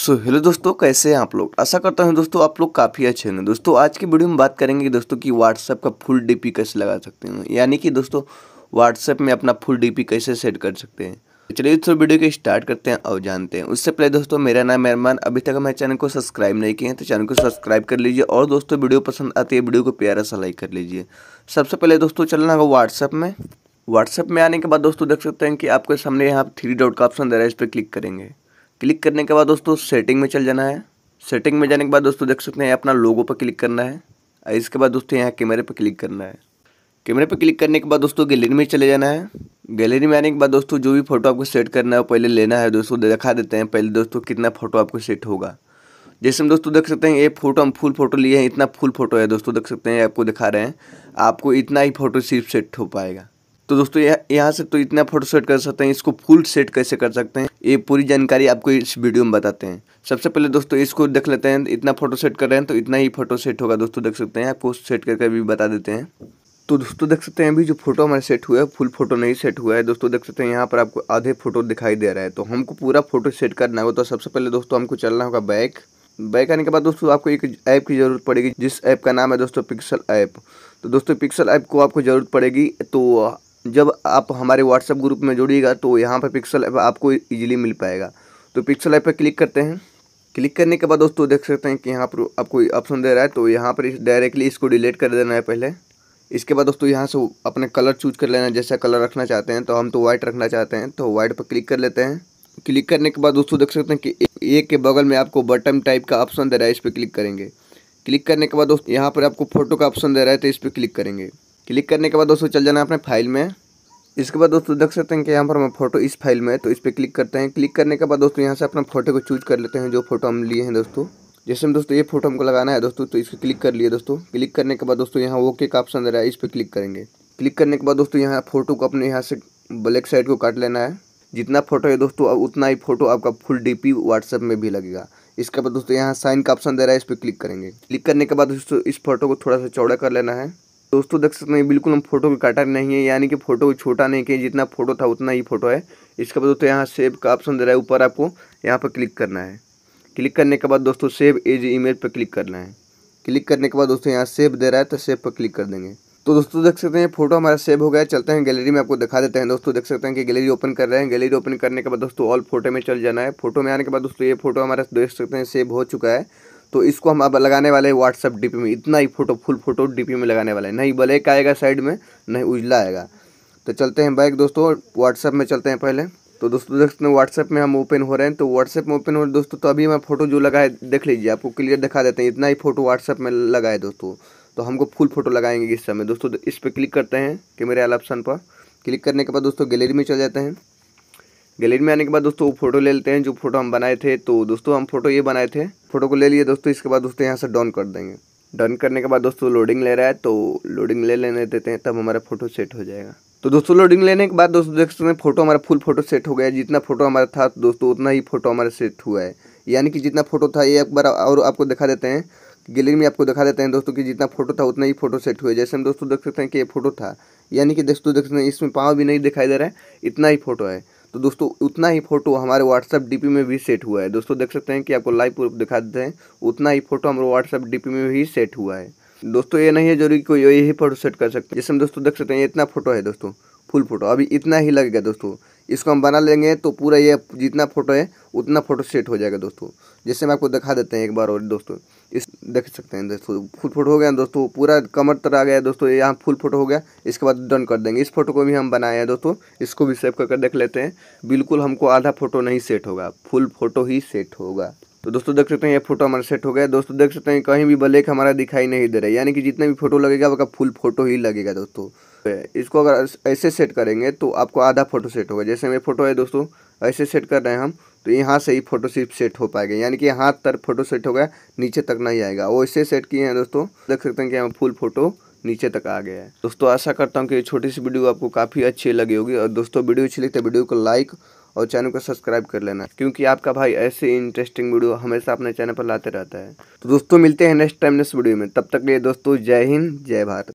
सो so, hello दोस्तों कैसे हैं आप लोग आशा करता हूं दोस्तों आप लोग काफ़ी अच्छे हैं दोस्तों आज की वीडियो में बात करेंगे दोस्तों कि व्हाट्सएप का फुल डीपी कैसे लगा सकते हैं यानी कि दोस्तों व्हाट्सएप में अपना फुल डीपी कैसे सेट कर सकते हैं तो चलिए दोस्तों वीडियो को स्टार्ट करते हैं और जानते हैं उससे पहले दोस्तों मेरा नाम मेहरमान अभी तक हमारे चैनल को सब्सक्राइब नहीं किए हैं तो चैनल को सब्सक्राइब कर लीजिए और दोस्तों वीडियो पसंद आती है वीडियो को प्यारा सा लाइक कर लीजिए सबसे पहले दोस्तों चलना होगा व्हाट्सएप में व्हाट्सएप में आने के बाद दोस्तों देख सकते हैं कि आपके सामने यहाँ थ्री डॉट का ऑप्शन दे रहा है इस पर क्लिक करेंगे क्लिक करने के बाद दोस्तों सेटिंग में चल जाना है सेटिंग में जाने के बाद दोस्तों देख सकते हैं अपना लोगो पर क्लिक करना है और इसके बाद दोस्तों यहाँ कैमरे पर क्लिक करना है कैमरे पर क्लिक करने के बाद दोस्तों गैलरी में चले जाना है गैलरी में आने के बाद दोस्तों जो भी फोटो आपको सेट करना है वो पहले लेना है दोस्तों दिखा देते हैं पहले दोस्तों कितना फोटो आपको सेट होगा जैसे हम दोस्तों देख सकते हैं ये फोटो हम फुल फोटो लिए हैं इतना फुल फोटो है दोस्तों देख सकते हैं आपको दिखा रहे हैं आपको इतना ही फोटो सिर्फ सेट हो पाएगा तो दोस्तों यह यहाँ से तो इतना फोटो सेट कर सकते हैं इसको फुल सेट कैसे कर सकते हैं ये पूरी जानकारी आपको इस वीडियो में बताते हैं सबसे पहले दोस्तों इसको देख लेते हैं इतना फोटो सेट कर रहे हैं तो इतना ही फोटो सेट होगा दोस्तों देख सकते हैं आपको सेट करके भी बता देते हैं तो दोस्तों देख सकते हैं अभी जो फोटो हमारे सेट हुआ है फुल फोटो नहीं सेट हुआ है दोस्तों देख सकते हैं यहाँ पर आपको आधे फोटो दिखाई दे रहा है तो हमको पूरा फोटो सेट करना होगा तो सबसे पहले दोस्तों हमको चलना होगा बैक बैक आने के बाद दोस्तों आपको एक ऐप की ज़रूरत पड़ेगी जिस ऐप का नाम है दोस्तों पिक्सल ऐप तो दोस्तों पिक्सल ऐप को आपको ज़रूरत पड़ेगी तो जब आप हमारे व्हाट्सएप ग्रुप में जुड़िएगा तो यहाँ पर पिक्सल ऐप आपको ईजिली मिल पाएगा तो पिक्सल ऐप पर क्लिक करते हैं क्लिक करने के बाद दोस्तों देख सकते हैं कि यहाँ पर आपको ऑप्शन दे रहा है तो यहाँ पर डायरेक्टली इसको डिलीट कर देना है पहले इसके बाद दोस्तों यहाँ से अपने कलर चूज कर लेना जैसा कलर रखना चाहते हैं तो हम तो वाइट रखना चाहते हैं तो वाइट पर क्लिक कर लेते हैं क्लिक करने के बाद दोस्तों देख सकते हैं कि एक के बगल में आपको बटन टाइप का ऑप्शन दे रहा है इस पर क्लिक करेंगे क्लिक करने के बाद दोस्तों यहाँ पर आपको फोटो का ऑप्शन दे रहा है तो इस पर क्लिक करेंगे क्लिक करने के बाद दोस्तों चल जाना अपने फाइल में इसके बाद दोस्तों देख सकते हैं कि यहाँ पर हमारा फोटो इस फाइल में है तो इस पर क्लिक करते हैं क्लिक करने के बाद दोस्तों यहाँ से अपना फोटो को चूज कर लेते हैं जो फोटो हम लिए हैं दोस्तों जैसे हम दोस्तों ये फोटो हमको लगाना है दोस्तों तो इस पर क्लिक कर लिए दोस्तों क्लिक करने के बाद दोस्तों यहाँ ओके का ऑप्शन दे रहा है इस पर क्लिक करेंगे क्लिक करने के बाद दोस्तों यहाँ फोटो को अपने यहाँ से ब्लैक साइड को काट लेना है जितना फोटो है दोस्तों उतना ही फोटो आपका फुल पी व्हाट्सएप में भी लगेगा इसके बाद दोस्तों यहाँ साइन का ऑप्शन दे रहा है इस पर क्लिक करेंगे क्लिक करने के बाद दोस्तों इस फोटो को थोड़ा सा चौड़ा कर लेना है दोस्तों देख सकते हैं बिल्कुल हम फोटो को काटा नहीं है यानी कि फोटो को छोटा नहीं किया जितना फोटो था उतना ही फोटो है इसके बाद दोस्तों यहाँ सेव का ऑप्शन दे रहा है ऊपर आपको यहाँ पर क्लिक करना है क्लिक करने के बाद दोस्तों सेव एज इमेज पर क्लिक करना है क्लिक करने के बाद दोस्तों यहाँ सेव दे रहा है तो सेव पर क्लिक कर देंगे तो दोस्तों देख सकते हैं फोटो हमारा सेव हो गया चलते हैं गैलरी में आपको दिखा देते हैं दोस्तों देख सकते हैं कि गैलरी ओपन कर रहे हैं गैलरी ओपन करने के बाद दोस्तों ऑल फोटो में चल जाना है फोटो में आने के बाद दोस्तों ये फोटो हमारा देख सकते हैं सेव हो चुका है तो इसको हम अब लगाने वाले हैं व्हाट्सअप डीपी में इतना ही फ़ोटो फुल फ़ोटो डीपी में लगाने वाले हैं नहीं ब्लैक आएगा साइड में नहीं उजला आएगा तो चलते हैं बाइक दोस्तों व्हाट्सअप में चलते हैं पहले तो दोस्तों दोस्तों व्हाट्सएप में हम ओपन हो रहे हैं तो व्हाट्सएप में ओपन हो रहे दोस्तों तो अभी हमें फ़ोटो जो लगा है देख लीजिए आपको क्लियर दिखा देते हैं इतना ही फ़ोटो व्हाट्सएप में लगा है दोस्तों तो हमको फुल फ़ोटो लगाएंगे इस समय दोस्तों इस पर क्लिक करते हैं कैमरे वाला ऑप्शन पर क्लिक करने के बाद दोस्तों गैलरी में चल जाते हैं गैलरी में आने के बाद दोस्तों वो फोटो ले लेते हैं जो फोटो हम बनाए थे तो दोस्तों हम फोटो ये बनाए थे फोटो को ले लिए दोस्तों इसके बाद दोस्तों यहाँ से डाउन कर देंगे डन करने के बाद दोस्तों लोडिंग ले रहा है तो लोडिंग ले लेने देते हैं तब हमारा फोटो सेट हो जाएगा तो दोस्तों लोडिंग लेने के बाद दोस्तों देख सकते हैं फोटो हमारा फुल फोटो सेट हो गया जितना फोटो हमारा था तो दोस्तों उतना ही फोटो हमारा सेट हुआ है यानी कि जितना फोटो था ये एक बार और आपको दिखा देते हैं गैलरी में आपको दिखा देते हैं दोस्तों कि जितना फोटो था उतना ही फोटो सेट हुआ जैसे हम दोस्तों देख सकते हैं कि ये फोटो था यानी कि दोस्तों देख सकते हैं इसमें पाँव भी नहीं दिखाई दे रहा है इतना ही फोटो है तो दोस्तों उतना ही फोटो हमारे व्हाट्सअप डीपी में भी सेट हुआ है दोस्तों देख सकते हैं कि आपको लाइव प्रूफ दिखा देते हैं उतना ही फोटो हमारे व्हाट्सअप डीपी में भी सेट हुआ है दोस्तों ये नहीं है जरूरी कोई यही फोटो सेट कर सकते हैं जैसे हम दोस्तों देख सकते हैं इतना फोटो है दोस्तों फुल फोटो अभी इतना ही लगेगा दोस्तों इसको हम बना लेंगे तो पूरा ये जितना फोटो है उतना फोटो सेट हो जाएगा दोस्तों जैसे हम आपको दिखा देते हैं एक बार और दोस्तों इस देख सकते हैं दोस्तों फुल फोटो हो गया दोस्तों पूरा कमर तर आ गया दोस्तों यहाँ फुल फोटो हो गया इसके बाद डन कर देंगे इस फोटो को भी हम बनाए हैं दोस्तों इसको भी सेव करके देख लेते हैं बिल्कुल हमको आधा फोटो नहीं सेट होगा फुल फोटो ही सेट होगा तो दोस्तों देख सकते हैं ये फोटो हमारा सेट हो गया दोस्तों देख सकते हैं कहीं भी ब्लैक हमारा दिखाई नहीं दे रहा है यानी कि जितना भी फोटो लगेगा वो फुल फोटो ही लगेगा दोस्तों तो इसको अगर ऐसे सेट करेंगे तो आपको आधा फोटो सेट होगा जैसे मेरे फोटो है दोस्तों ऐसे सेट कर रहे हैं हम तो यहाँ से ही फोटो सिर्फ सेट हो पाएगा यानी कि यहाँ तक फोटो सेट हो गया नीचे तक नहीं आएगा वो इसे सेट किए हैं दोस्तों देख सकते हैं कि यहाँ फुल फोटो नीचे तक आ गया है दोस्तों आशा करता हूँ कि छोटी सी वीडियो आपको काफ़ी अच्छी लगी होगी और दोस्तों वीडियो अच्छी लगती है वीडियो को लाइक और चैनल को सब्सक्राइब कर लेना क्योंकि आपका भाई ऐसे इंटरेस्टिंग वीडियो हमेशा अपने चैनल पर लाते रहता है तो दोस्तों मिलते हैं नेक्स्ट टाइम नेक्स्ट वीडियो में तब तक लिए दोस्तों जय हिंद जय भारत